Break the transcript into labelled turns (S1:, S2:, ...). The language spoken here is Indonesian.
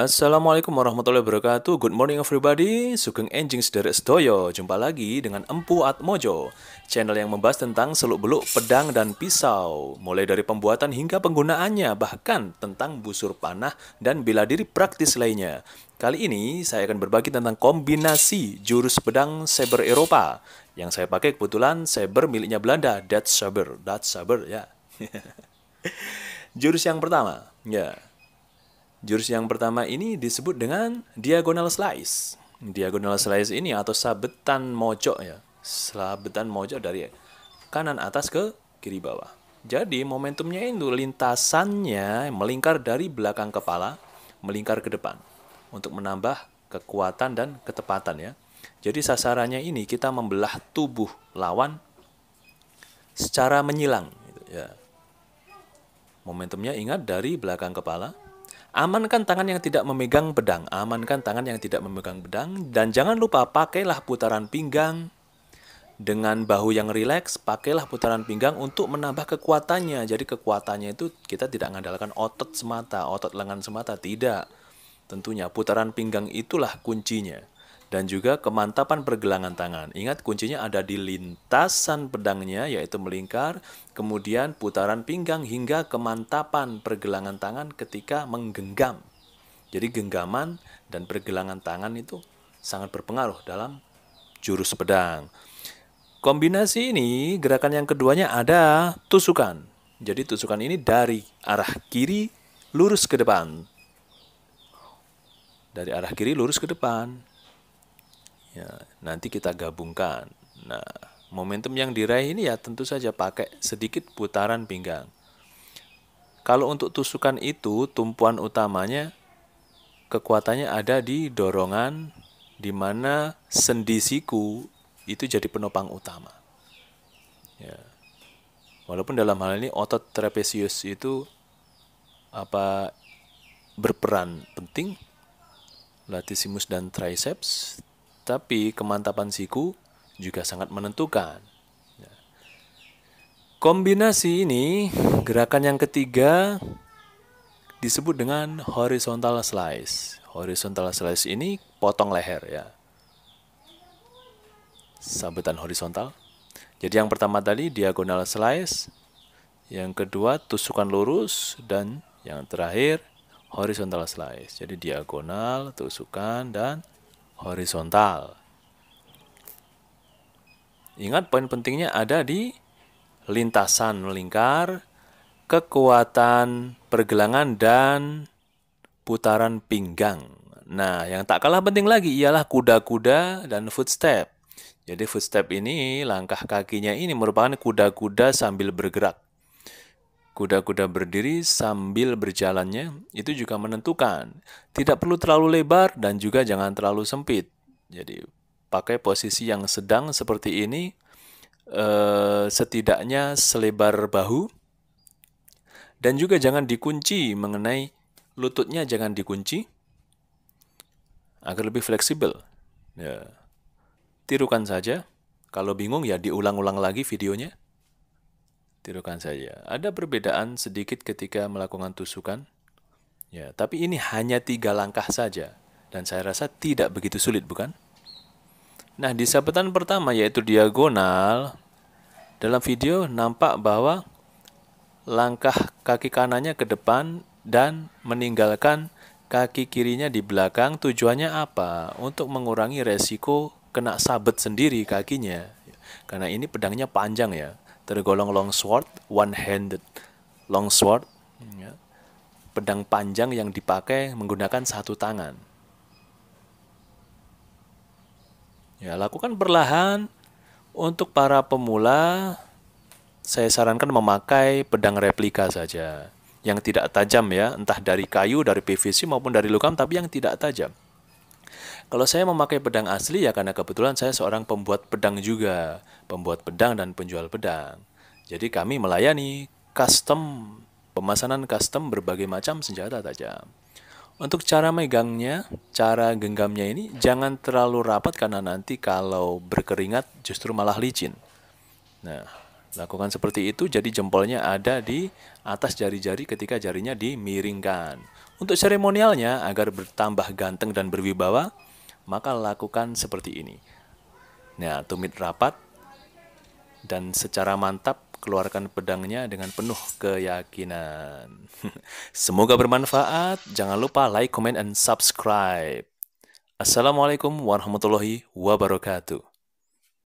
S1: Assalamualaikum warahmatullahi wabarakatuh Good morning everybody Sugeng Enjing Sederek Sedoyo Jumpa lagi dengan Empu Atmojo Channel yang membahas tentang seluk-beluk pedang dan pisau Mulai dari pembuatan hingga penggunaannya Bahkan tentang busur panah dan bela diri praktis lainnya Kali ini saya akan berbagi tentang kombinasi jurus pedang saber Eropa Yang saya pakai kebetulan saber miliknya Belanda Dead saber Dutch saber ya Jurus yang pertama Ya Jurus yang pertama ini disebut dengan diagonal slice. Diagonal slice ini atau sabetan mojok ya. Sabetan mojok dari kanan atas ke kiri bawah. Jadi momentumnya itu lintasannya melingkar dari belakang kepala melingkar ke depan untuk menambah kekuatan dan ketepatan ya. Jadi sasarannya ini kita membelah tubuh lawan secara menyilang gitu ya. Momentumnya ingat dari belakang kepala Amankan tangan yang tidak memegang pedang, amankan tangan yang tidak memegang pedang, dan jangan lupa pakailah putaran pinggang dengan bahu yang rileks, pakailah putaran pinggang untuk menambah kekuatannya. Jadi kekuatannya itu kita tidak mengandalkan otot semata, otot lengan semata, tidak. Tentunya putaran pinggang itulah kuncinya dan juga kemantapan pergelangan tangan. Ingat kuncinya ada di lintasan pedangnya yaitu melingkar, kemudian putaran pinggang hingga kemantapan pergelangan tangan ketika menggenggam. Jadi genggaman dan pergelangan tangan itu sangat berpengaruh dalam jurus pedang. Kombinasi ini gerakan yang keduanya ada tusukan. Jadi tusukan ini dari arah kiri lurus ke depan. Dari arah kiri lurus ke depan ya nanti kita gabungkan nah momentum yang diraih ini ya tentu saja pakai sedikit putaran pinggang kalau untuk tusukan itu tumpuan utamanya kekuatannya ada di dorongan di mana sendi siku itu jadi penopang utama ya walaupun dalam hal ini otot trapesius itu apa berperan penting latissimus dan triceps tapi kemantapan siku juga sangat menentukan. Ya. Kombinasi ini, gerakan yang ketiga disebut dengan horizontal slice. Horizontal slice ini potong leher ya. Sabetan horizontal. Jadi yang pertama tadi diagonal slice, yang kedua tusukan lurus dan yang terakhir horizontal slice. Jadi diagonal, tusukan dan horizontal. Ingat poin pentingnya ada di lintasan melingkar, kekuatan pergelangan dan putaran pinggang. Nah, yang tak kalah penting lagi ialah kuda-kuda dan footstep. Jadi footstep ini langkah kakinya ini merupakan kuda-kuda sambil bergerak. Kuda-kuda berdiri sambil berjalannya itu juga menentukan. Tidak perlu terlalu lebar dan juga jangan terlalu sempit. Jadi pakai posisi yang sedang seperti ini, eh, setidaknya selebar bahu. Dan juga jangan dikunci mengenai lututnya jangan dikunci agar lebih fleksibel. Ya. Tirukan saja. Kalau bingung ya diulang-ulang lagi videonya. Tirukan saja. Ada perbedaan sedikit ketika melakukan tusukan. Ya, tapi ini hanya tiga langkah saja. Dan saya rasa tidak begitu sulit, bukan? Nah, di sabetan pertama yaitu diagonal, dalam video nampak bahwa langkah kaki kanannya ke depan dan meninggalkan kaki kirinya di belakang tujuannya apa? Untuk mengurangi resiko kena sabet sendiri kakinya. Karena ini pedangnya panjang ya tergolong longsword one handed longsword ya, pedang panjang yang dipakai menggunakan satu tangan ya lakukan perlahan untuk para pemula saya sarankan memakai pedang replika saja yang tidak tajam ya entah dari kayu dari PVC maupun dari logam tapi yang tidak tajam kalau saya memakai pedang asli ya karena kebetulan saya seorang pembuat pedang juga, pembuat pedang dan penjual pedang. Jadi kami melayani custom pemesanan custom berbagai macam senjata tajam. Untuk cara megangnya, cara genggamnya ini jangan terlalu rapat karena nanti kalau berkeringat justru malah licin. Nah, lakukan seperti itu jadi jempolnya ada di atas jari-jari ketika jarinya dimiringkan. Untuk seremonialnya agar bertambah ganteng dan berwibawa, maka lakukan seperti ini. Nah, tumit rapat dan secara mantap keluarkan pedangnya dengan penuh keyakinan. Semoga bermanfaat. Jangan lupa like, comment, and subscribe. Assalamualaikum warahmatullahi wabarakatuh.